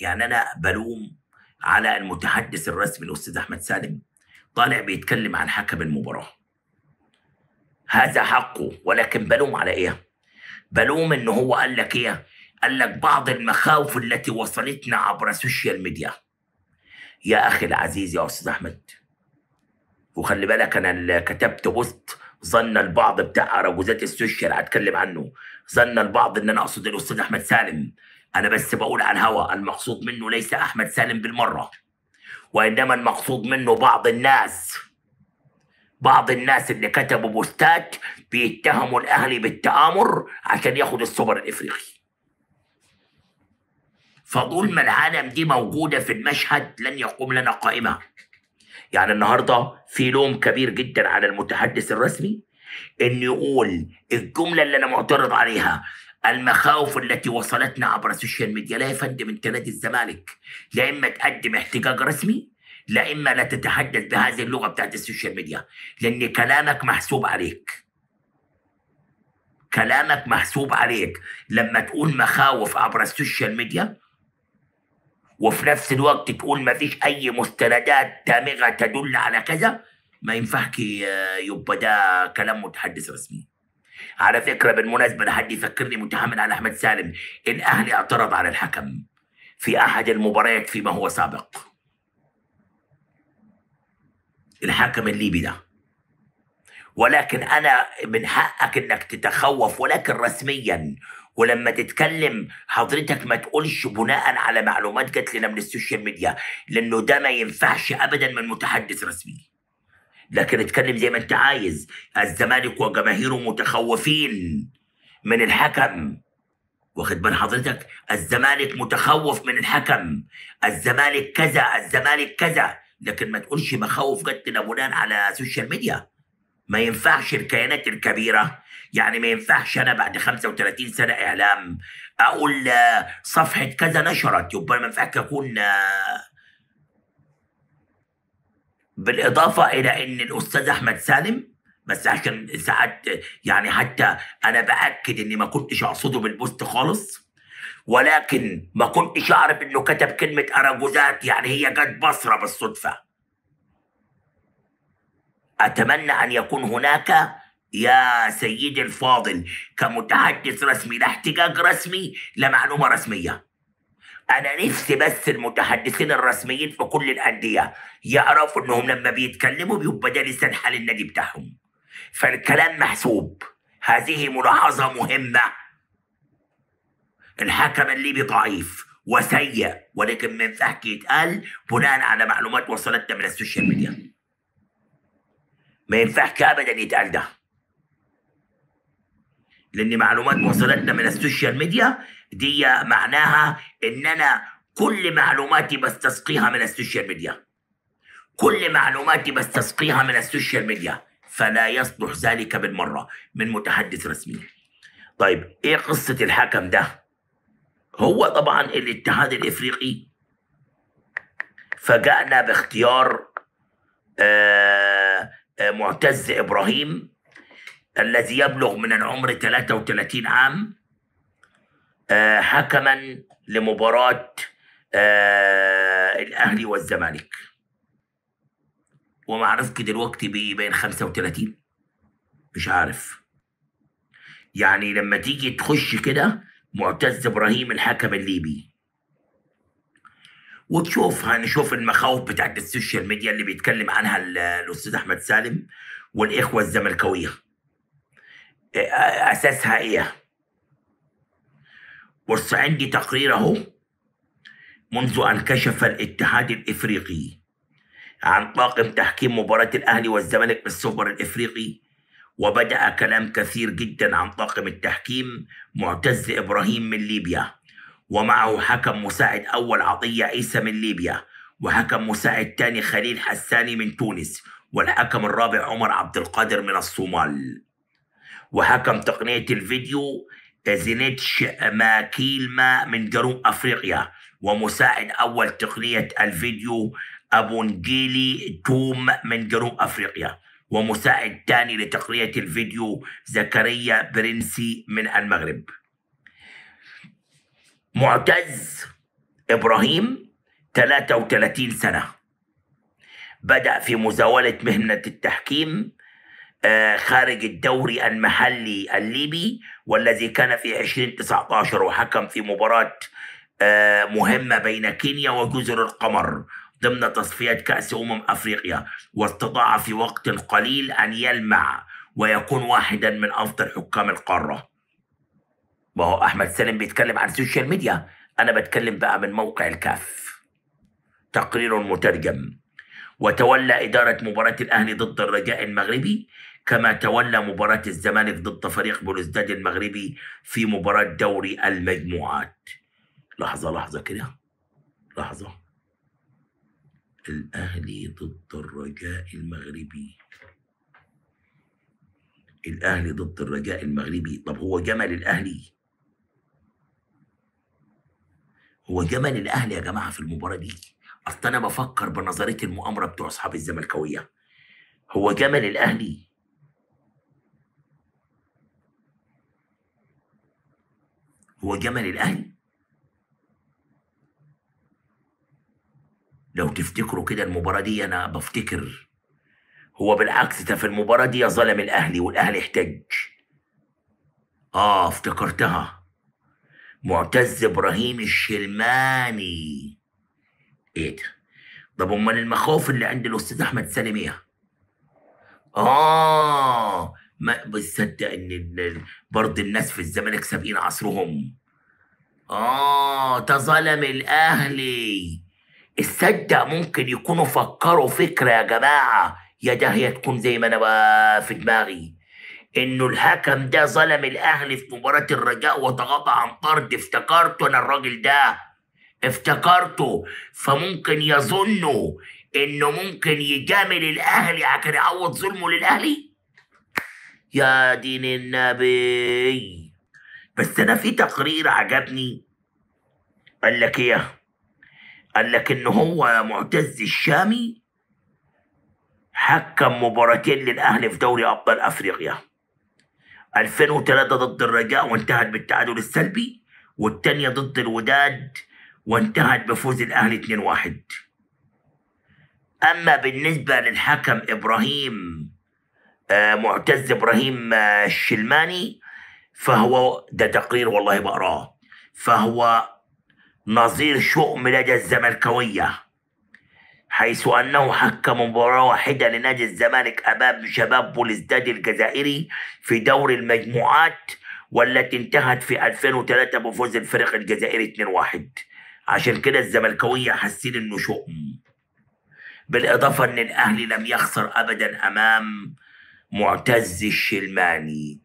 يعني انا بلوم على المتحدث الرسمي الاستاذ احمد سالم طالع بيتكلم عن حكم المباراه هذا حقه ولكن بلوم على ايه بلوم ان هو قال لك ايه قال لك بعض المخاوف التي وصلتنا عبر السوشيال ميديا يا اخي العزيز يا استاذ احمد وخلي بالك انا اللي كتبت بوست ظن البعض بتاع رجوزات السوشيال هتكلم عنه ظن البعض ان انا اقصد الاستاذ احمد سالم أنا بس بقول عن هوى المقصود منه ليس أحمد سالم بالمرة وإنما المقصود منه بعض الناس بعض الناس اللي كتبوا بوستات بيتهموا الأهلي بالتآمر عشان ياخد السوبر الإفريقي فطول ما العالم دي موجودة في المشهد لن يقوم لنا قائمة يعني النهاردة في لوم كبير جدا على المتحدث الرسمي انه يقول الجملة اللي أنا معترض عليها المخاوف التي وصلتنا عبر السوشيال ميديا لا يا فندم انت نادي الزمالك لا اما تقدم احتجاج رسمي لا اما لا تتحدث بهذه اللغه بتاعت السوشيال ميديا لان كلامك محسوب عليك كلامك محسوب عليك لما تقول مخاوف عبر السوشيال ميديا وفي نفس الوقت تقول ما فيش اي مستندات دامغه تدل على كذا ما ينفعك يبقى ده كلام متحدث رسمي على فكرة بالمناسبة لحد يفكرني متهما على أحمد سالم الأهلي اعترض على الحكم في أحد المباريات فيما هو سابق الحكم الليبي ده ولكن أنا من حقك إنك تتخوف ولكن رسميا ولما تتكلم حضرتك ما تقولش بناء على معلومات جات لنا من السوشيال ميديا لأنه ده ما ينفعش أبدا من متحدث رسمي لكن اتكلم زي ما انت عايز الزمالك وجماهيره متخوفين من الحكم واخد بال حضرتك الزمالك متخوف من الحكم الزمالك كذا الزمالك كذا لكن ما تقولش مخاوف جاتنا بناء على السوشيال ميديا ما ينفعش الكيانات الكبيره يعني ما ينفعش انا بعد 35 سنه اعلام اقول آه، صفحه كذا نشرت يبقى ما ينفعش اكون آه، بالاضافه الى ان الاستاذ احمد سالم بس عشان ساعات يعني حتى انا باكد اني ما كنتش اقصده بالبوست خالص ولكن ما كنتش اعرف انه كتب كلمه اراجوزات يعني هي جت بصره بالصدفه اتمنى ان يكون هناك يا سيدي الفاضل كمتحدث رسمي لا احتجاج رسمي لا معلومه رسميه انا نفسي بس المتحدثين الرسميين في كل الانديه يعرفوا انهم لما بيتكلموا بيبقى ده لسان حال النادي بتاعهم فالكلام محسوب هذه ملاحظه مهمه الحكم الليبي ضعيف وسيء ولكن ما ينفعش يتقال بناء على معلومات وصلتنا من السوشيال ميديا ما ينفعش ابدا يتقال ده لان معلومات وصلتنا من السوشيال ميديا دي معناها ان انا كل معلوماتي بستسقيها من السوشيال ميديا كل معلوماتي بستسقيها من السوشيال ميديا فلا يصلح ذلك بالمره من متحدث رسمي طيب ايه قصه الحكم ده هو طبعا الاتحاد الافريقي فاجأنا باختيار آه، آه، معتز ابراهيم الذي يبلغ من العمر 33 عام آه، حكما لمباراة آه، الأهلي والزمالك وما عرفك دلوقتي بيه بين 35 مش عارف يعني لما تيجي تخش كده معتز ابراهيم الحكم الليبي وتشوف هنشوف المخاوف بتاعت السوشيال ميديا اللي بيتكلم عنها الاستاذ احمد سالم والاخوه الزملكاويه اساسها ايه بص عندي تقرير اهو منذ ان كشف الاتحاد الافريقي عن طاقم تحكيم مباراة الاهلي والزمالك بالسوبر الافريقي وبدأ كلام كثير جدا عن طاقم التحكيم معتز ابراهيم من ليبيا ومعه حكم مساعد اول عطية عيسى من ليبيا وحكم مساعد تاني خليل حساني من تونس والحكم الرابع عمر عبد القادر من الصومال وحكم تقنية الفيديو زينيتش ماكيلما من جنوب أفريقيا ومساعد أول تقنية الفيديو أبونجيلي توم من جنوب أفريقيا ومساعد ثاني لتقنية الفيديو زكريا برنسي من المغرب معتز إبراهيم 33 سنة بدأ في مزاولة مهنة التحكيم آه، خارج الدوري المحلي الليبي والذي كان في 2019 وحكم في مباراة آه، مهمة بين كينيا وجزر القمر ضمن تصفيات كأس أمم أفريقيا واستطاع في وقت قليل أن يلمع ويكون واحدا من أفضل حكام القارة ما هو أحمد سالم بيتكلم عن السوشيال ميديا أنا بتكلم بقى من موقع الكاف تقرير مترجم وتولى إدارة مباراة الأهلي ضد الرجاء المغربي كما تولى مباراة الزمالك ضد فريق بلوزداد المغربي في مباراة دوري المجموعات لحظة لحظة كده لحظة الأهلي ضد الرجاء المغربي الأهلي ضد الرجاء المغربي طب هو جمل الأهلي هو جمل الأهلي يا جماعة في المباراة دي أصل أنا بفكر بنظرية المؤامرة بتوع أصحاب الزملكاوية هو جمل الأهلي هو جمل الاهلي لو تفتكروا كده المباراه دي انا بفتكر هو بالعكس ده في المباراه دي ظلم الاهلي والاهلي احتج اه افتكرتها معتز ابراهيم الشلماني ايه ده طب امال المخاوف اللي عند الاستاذ احمد سالم ايه اه ما بتصدق ان برضه الناس في الزمالك سابقين عصرهم اه ده ظلم الاهلي تصدق ممكن يكونوا فكروا فكره يا جماعه يا ده هي تكون زي ما انا في دماغي انه الحكم ده ظلم الاهلي في مباراه الرجاء وتغاضى عن طرد افتكرته انا الراجل ده افتكرته فممكن يظنوا انه ممكن يجامل الاهلي يعني عشان يعوض ظلمه للاهلي يا دين النبي بس انا في تقرير عجبني قال لك ايه قال لك ان هو معتز الشامي حكم مباراتين للاهلي في دوري ابطال افريقيا 2003 ضد الرجاء وانتهت بالتعادل السلبي والتانية ضد الوداد وانتهت بفوز الاهلي 2-1 اما بالنسبة للحكم ابراهيم آه، معتز ابراهيم آه، الشلماني فهو ده تقرير والله بقراه فهو نظير شؤم لدى الزملكاويه حيث أنه حكم مباراة واحدة لنادي الزمالك أمام شباب بولزداد الجزائري في دور المجموعات والتي انتهت في 2003 بفوز الفريق الجزائري 2-1 عشان كده الزملكاوية حاسين إنه شؤم بالإضافة إن الأهلي لم يخسر أبدا أمام معتز الشلماني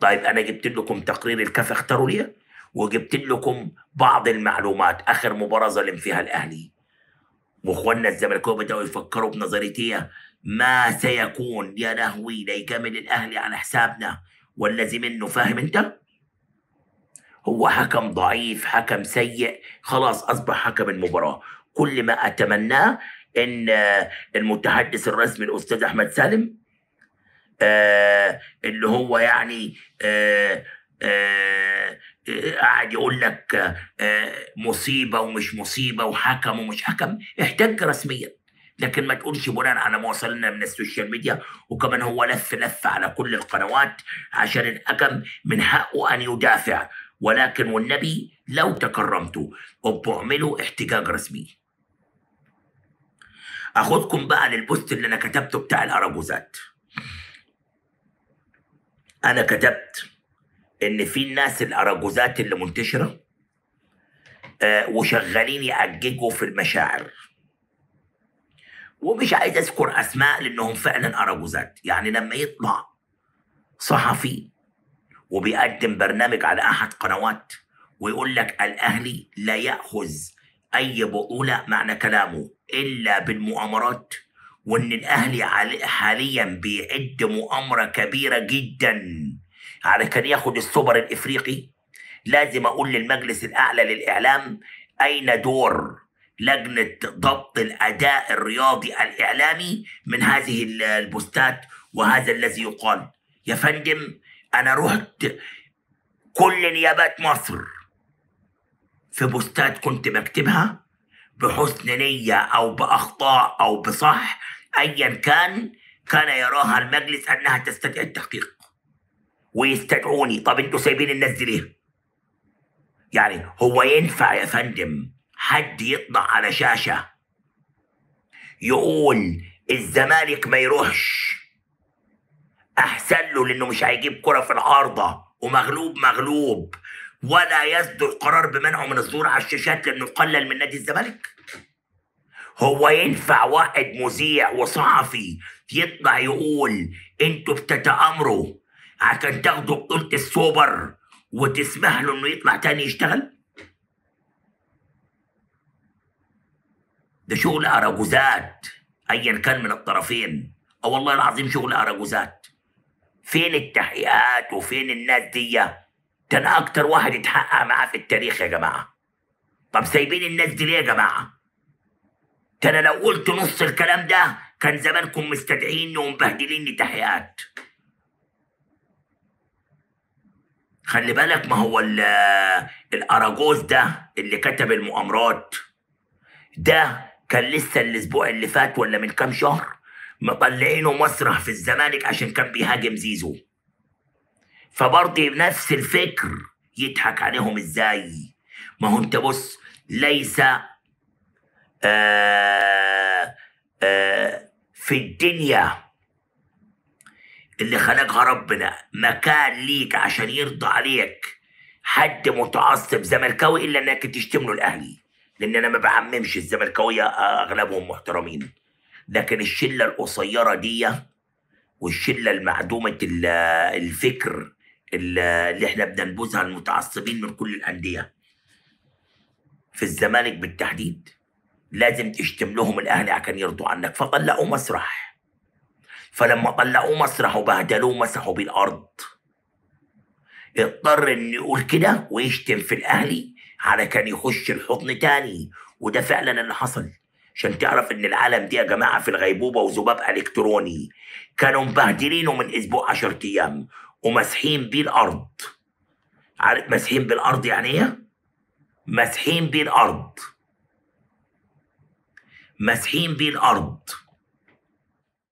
طيب انا جبت لكم تقرير الكف اختاروا لي وجبت لكم بعض المعلومات اخر مباراه ظلم فيها الاهلي واخواننا الزملكاويه بداوا يفكروا بنظريتيه ما سيكون يا لهوي لا يكمل الاهلي على حسابنا ولا منه فاهم انت؟ هو حكم ضعيف حكم سيء خلاص اصبح حكم المباراه كل ما اتمناه ان المتحدث الرسمي الاستاذ احمد سالم آه، اللي هو يعني آه، آه، قاعد يقول لك مصيبه ومش مصيبه وحكم ومش حكم احتج رسميا لكن ما تقولش بناء على ما وصلنا من السوشيال ميديا وكمان هو لف لف على كل القنوات عشان الحكم من حقه ان يدافع ولكن والنبي لو تكرمتوا اعملوا احتجاج رسمي اخذكم بقى للبوست اللي انا كتبته بتاع الاراجوزات انا كتبت ان في الناس الاراجوزات اللي منتشره آه وشغالين يأججوا في المشاعر ومش عايز اذكر اسماء لانهم فعلا اراجوزات يعني لما يطلع صحفي وبيقدم برنامج على احد قنوات ويقول لك الاهلي لا ياخذ اي بطوله معنى كلامه الا بالمؤامرات وان الاهلي حاليا بيعد مؤامره كبيره جدا على كان ياخد السوبر الافريقي لازم اقول للمجلس الاعلى للاعلام اين دور لجنه ضبط الاداء الرياضي الاعلامي من هذه البوستات وهذا الذي يقال يا فندم انا رحت كل نيابات مصر في بوستات كنت بكتبها بحسن نية أو بأخطاء أو بصح أيا كان كان يراها المجلس أنها تستدعي التحقيق ويستدعوني طب انتوا سايبين الناس دي ليه؟ يعني هو ينفع يا فندم حد يطلع على شاشة يقول الزمالك ما يروحش أحسن له لأنه مش هيجيب كرة في العارضة ومغلوب مغلوب ولا يصدر قرار بمنعه من الظهور على الشاشات لانه قلل من نادي الزمالك هو ينفع واحد مذيع وصحفي يطلع يقول انتوا بتتآمروا عشان تاخدوا بطولة السوبر وتسمح له انه يطلع تاني يشتغل؟ ده شغل اراجوزات ايا كان من الطرفين او والله العظيم شغل اراجوزات فين التحقيقات وفين الناس ديه ده انا اكتر واحد اتحقق معاه في التاريخ يا جماعه طب سايبين الناس دي ليه يا جماعه ده انا لو قلت نص الكلام ده كان زمانكم مستدعيني ومبهدليني تحيات خلي بالك ما هو الاراجوز ده اللي كتب المؤامرات ده كان لسه الاسبوع اللي فات ولا من كام شهر مطلعينه مسرح في الزمالك عشان كان بيهاجم زيزو فبرضه نفس الفكر يضحك عليهم ازاي ما هو انت بص ليس آآ آه، آآ آه، في الدنيا اللي خلقها ربنا مكان ليك عشان يرضى عليك حد متعصب زملكاوي الا انك تشتم له الاهلي لان انا ما بعممش الزملكاويه آه، اغلبهم محترمين لكن الشله القصيره دي والشله المعدومه الفكر اللي احنا بننبذها المتعصبين من كل الانديه في الزمالك بالتحديد لازم تشتم لهم الاهلي عشان يرضوا عنك فطلقوا مسرح فلما طلقوا مسرح وبهدلوه مسحوا بالارض اضطر ان يقول كده ويشتم في الاهلي على كان يخش الحضن تاني وده فعلا اللي حصل عشان تعرف ان العالم دي يا جماعه في الغيبوبه وذباب الكتروني كانوا مبهدلينه من اسبوع 10 ايام وماسحين بيه الارض عارف ماسحين بالارض يعني ايه مسحين بيه الارض ماسحين بيه الارض